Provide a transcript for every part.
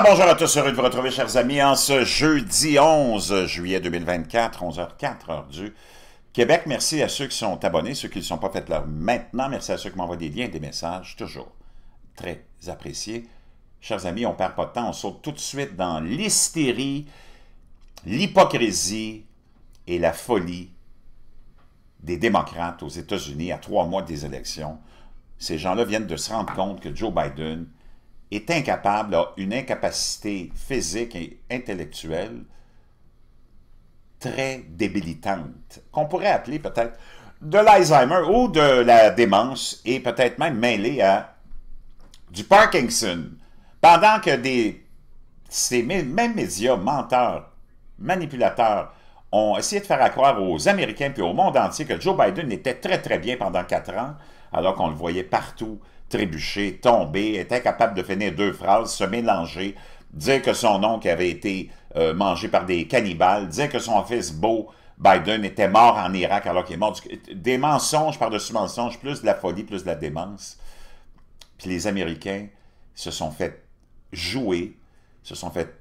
bonjour à tous, heureux de vous retrouver, chers amis, en ce jeudi 11 juillet 2024, 11h04, heure du Québec. Merci à ceux qui sont abonnés, ceux qui ne sont pas faits là maintenant. Merci à ceux qui m'envoient des liens, des messages, toujours très appréciés. Chers amis, on ne perd pas de temps, on saute tout de suite dans l'hystérie, l'hypocrisie et la folie des démocrates aux États-Unis à trois mois des élections. Ces gens-là viennent de se rendre compte que Joe Biden est incapable, a une incapacité physique et intellectuelle très débilitante, qu'on pourrait appeler peut-être de l'Alzheimer ou de la démence, et peut-être même mêlée à du Parkinson, pendant que des, ces mêmes médias menteurs, manipulateurs, ont essayé de faire croire aux Américains puis au monde entier que Joe Biden était très très bien pendant quatre ans, alors qu'on le voyait partout trébucher, tomber, était incapable de finir deux phrases, se mélanger, dire que son oncle avait été euh, mangé par des cannibales, dire que son fils beau Biden était mort en Irak alors qu'il est mort. Des mensonges par-dessus mensonges, plus de la folie, plus de la démence. Puis les Américains se sont fait jouer, se sont fait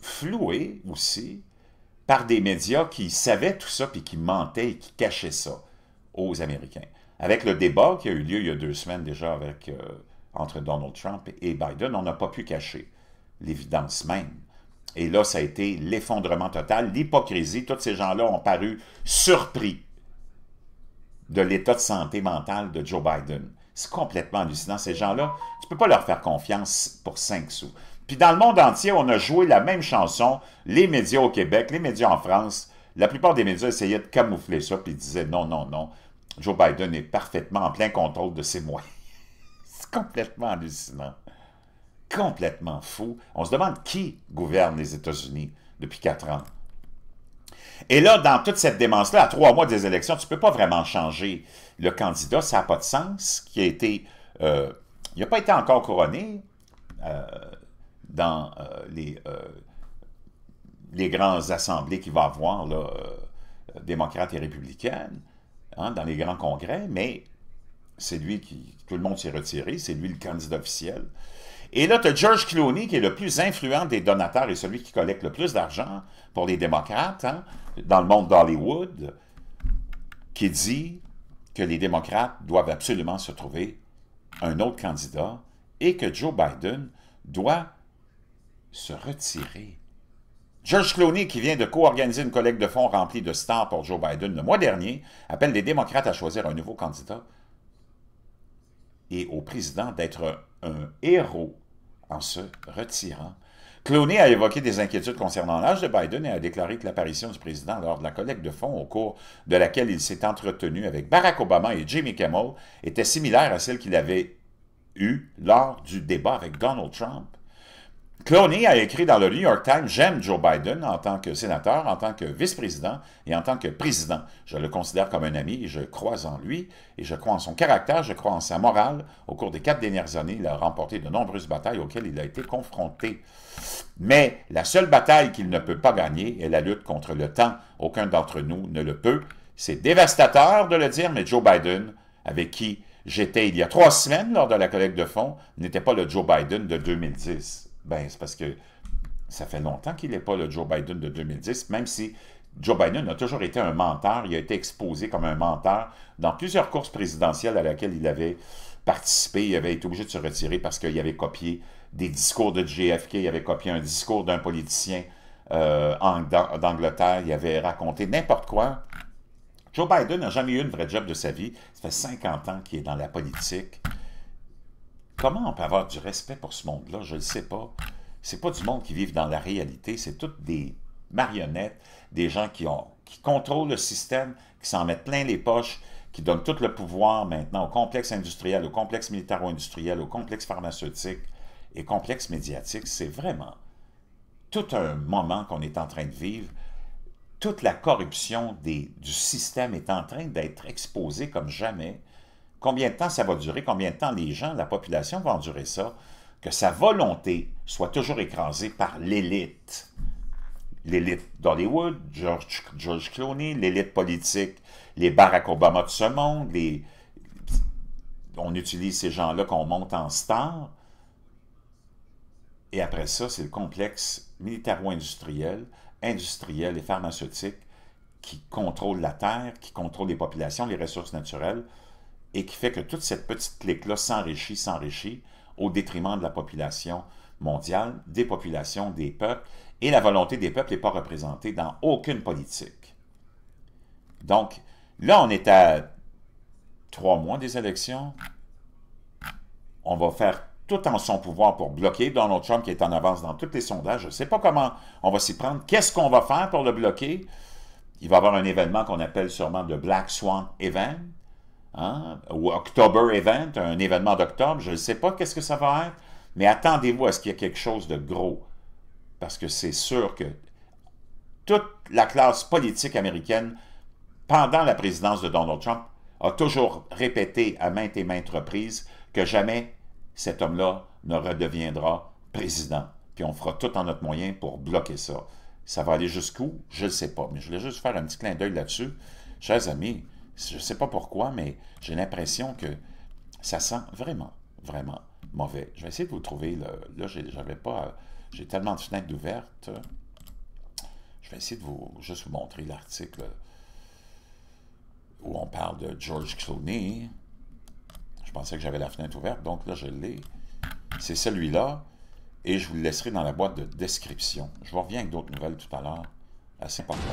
flouer aussi par des médias qui savaient tout ça puis qui mentaient et qui cachaient ça aux Américains avec le débat qui a eu lieu il y a deux semaines déjà avec, euh, entre Donald Trump et Biden, on n'a pas pu cacher l'évidence même. Et là, ça a été l'effondrement total, l'hypocrisie. Tous ces gens-là ont paru surpris de l'état de santé mentale de Joe Biden. C'est complètement hallucinant. Ces gens-là, tu ne peux pas leur faire confiance pour cinq sous. Puis dans le monde entier, on a joué la même chanson, les médias au Québec, les médias en France. La plupart des médias essayaient de camoufler ça, puis disaient non, non, non. Joe Biden est parfaitement en plein contrôle de ses moyens. C'est complètement hallucinant. Complètement fou. On se demande qui gouverne les États-Unis depuis quatre ans. Et là, dans toute cette démence-là, à trois mois des élections, tu ne peux pas vraiment changer le candidat. Ça n'a pas de sens. Qui été, euh, il n'a pas été encore couronné euh, dans euh, les, grandes assemblées qu'il va avoir, là, démocrates et républicaines. Hein, dans les grands congrès, mais c'est lui qui... Tout le monde s'est retiré, c'est lui le candidat officiel. Et là, tu as George Clooney, qui est le plus influent des donateurs et celui qui collecte le plus d'argent pour les démocrates hein, dans le monde d'Hollywood, qui dit que les démocrates doivent absolument se trouver un autre candidat et que Joe Biden doit se retirer. George Clooney, qui vient de co-organiser une collecte de fonds remplie de stars pour Joe Biden le mois dernier, appelle les démocrates à choisir un nouveau candidat et au président d'être un héros en se retirant. Clooney a évoqué des inquiétudes concernant l'âge de Biden et a déclaré que l'apparition du président lors de la collecte de fonds au cours de laquelle il s'est entretenu avec Barack Obama et Jimmy Kimmel était similaire à celle qu'il avait eue lors du débat avec Donald Trump. Cloney a écrit dans le New York Times J'aime Joe Biden en tant que sénateur, en tant que vice-président et en tant que président. Je le considère comme un ami et je crois en lui et je crois en son caractère, je crois en sa morale. Au cours des quatre dernières années, il a remporté de nombreuses batailles auxquelles il a été confronté. Mais la seule bataille qu'il ne peut pas gagner est la lutte contre le temps. Aucun d'entre nous ne le peut. C'est dévastateur de le dire, mais Joe Biden, avec qui j'étais il y a trois semaines lors de la collecte de fonds, n'était pas le Joe Biden de 2010. Ben, c'est parce que ça fait longtemps qu'il n'est pas le Joe Biden de 2010, même si Joe Biden a toujours été un menteur. Il a été exposé comme un menteur dans plusieurs courses présidentielles à laquelle il avait participé. Il avait été obligé de se retirer parce qu'il avait copié des discours de JFK, il avait copié un discours d'un politicien euh, d'Angleterre, il avait raconté n'importe quoi. Joe Biden n'a jamais eu une vraie job de sa vie. Ça fait 50 ans qu'il est dans la politique. Comment on peut avoir du respect pour ce monde-là? Je ne sais pas. C'est pas du monde qui vit dans la réalité, c'est toutes des marionnettes, des gens qui, contrôlent le système, qui s'en mettent plein les poches, qui donnent tout le pouvoir maintenant au complexe industriel, au complexe militaro-industriel, au complexe pharmaceutique et complexe médiatique. C'est vraiment tout un moment qu'on est en train de vivre. Toute la corruption du système est en train d'être exposée comme jamais. Combien de temps ça va durer? Combien de temps les gens, la population vont endurer ça? Que sa volonté soit toujours écrasée par l'élite. L'élite d'Hollywood, George, Clooney, l'élite politique, les Barack Obama de ce monde, les... on utilise ces gens-là qu'on monte en star. Et après ça, c'est le complexe militaro-industriel, industriel et pharmaceutique qui contrôle la terre, qui contrôle les populations, les ressources naturelles, et qui fait que toute cette petite clique-là s'enrichit, s'enrichit au détriment de la population mondiale, des populations, des peuples, et la volonté des peuples n'est pas représentée dans aucune politique. Donc, là, on est à trois mois des élections. On va faire tout en son pouvoir pour bloquer Donald Trump qui est en avance dans tous les sondages. Je ne sais pas comment on va s'y prendre. Qu'est-ce qu'on va faire pour le bloquer? Il va y avoir un événement qu'on appelle sûrement le Black Swan Event. Hein, ou October Event, un événement d'octobre, je ne sais pas qu'est-ce que ça va être, mais attendez-vous à ce qu'il y ait quelque chose de gros, parce que c'est sûr que toute la classe politique américaine, pendant la présidence de Donald Trump, a toujours répété à maintes et maintes reprises que jamais cet homme-là ne redeviendra président. Puis on fera tout en notre moyen pour bloquer ça. Ça va aller jusqu'où? Je ne sais pas. Mais je voulais juste faire un petit clin d'œil là-dessus. Chers amis, je ne sais pas pourquoi, mais j'ai l'impression que ça sent vraiment, vraiment mauvais. Je vais essayer de vous trouver. Le, là, j'avais pas. J'ai tellement de fenêtres ouvertes. Je vais essayer de vous juste vous montrer l'article où on parle de George Clooney. Je pensais que j'avais la fenêtre ouverte, donc là, je l'ai. C'est celui-là, et je vous le laisserai dans la boîte de description. Je vous reviens avec d'autres nouvelles tout à l'heure. Assez important.